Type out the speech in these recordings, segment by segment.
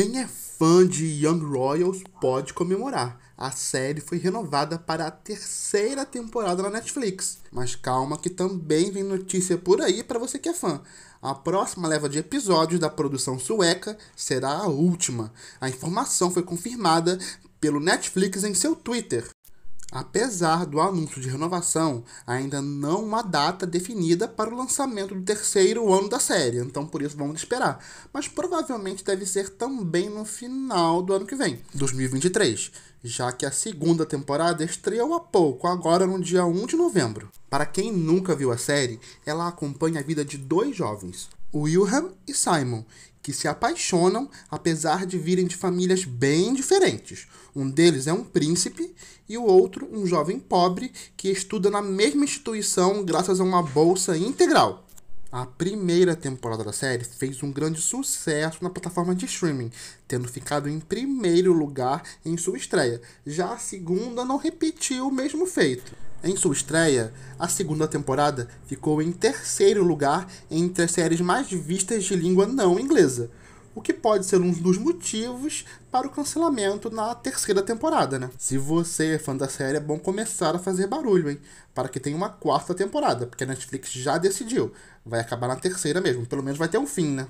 Quem é fã de Young Royals pode comemorar. A série foi renovada para a terceira temporada na Netflix. Mas calma que também vem notícia por aí para você que é fã. A próxima leva de episódios da produção sueca será a última. A informação foi confirmada pelo Netflix em seu Twitter. Apesar do anúncio de renovação, ainda não uma data definida para o lançamento do terceiro ano da série, então por isso vamos esperar. Mas provavelmente deve ser também no final do ano que vem, 2023 já que a segunda temporada estreou há pouco, agora no dia 1 de novembro. Para quem nunca viu a série, ela acompanha a vida de dois jovens, Wilhelm e Simon, que se apaixonam apesar de virem de famílias bem diferentes. Um deles é um príncipe e o outro um jovem pobre que estuda na mesma instituição graças a uma bolsa integral. A primeira temporada da série fez um grande sucesso na plataforma de streaming, tendo ficado em primeiro lugar em sua estreia. Já a segunda não repetiu o mesmo feito. Em sua estreia, a segunda temporada ficou em terceiro lugar entre as séries mais vistas de língua não inglesa, o que pode ser um dos motivos para o cancelamento na terceira temporada, né? Se você é fã da série, é bom começar a fazer barulho, hein? Para que tenha uma quarta temporada, porque a Netflix já decidiu. Vai acabar na terceira mesmo, pelo menos vai ter um fim, né?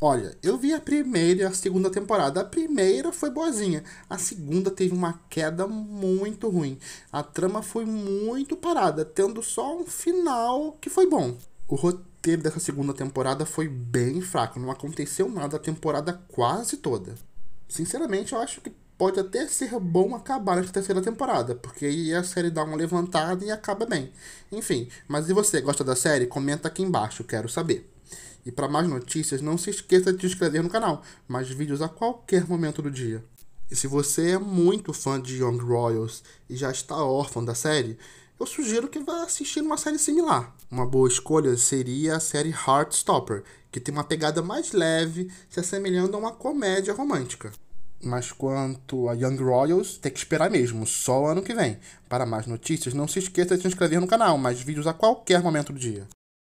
Olha, eu vi a primeira e a segunda temporada. A primeira foi boazinha. A segunda teve uma queda muito ruim. A trama foi muito parada, tendo só um final que foi bom. O roteiro teve dessa segunda temporada foi bem fraco. Não aconteceu nada a temporada quase toda. Sinceramente, eu acho que pode até ser bom acabar nessa terceira temporada, porque aí a série dá uma levantada e acaba bem. Enfim, mas se você gosta da série, comenta aqui embaixo, quero saber. E para mais notícias, não se esqueça de se inscrever no canal, mais vídeos a qualquer momento do dia. E se você é muito fã de Young Royals e já está órfão da série, eu sugiro que vá assistir uma série similar. Uma boa escolha seria a série Heartstopper, que tem uma pegada mais leve, se assemelhando a uma comédia romântica. Mas quanto a Young Royals, tem que esperar mesmo, só ano que vem. Para mais notícias, não se esqueça de se inscrever no canal, mais vídeos a qualquer momento do dia.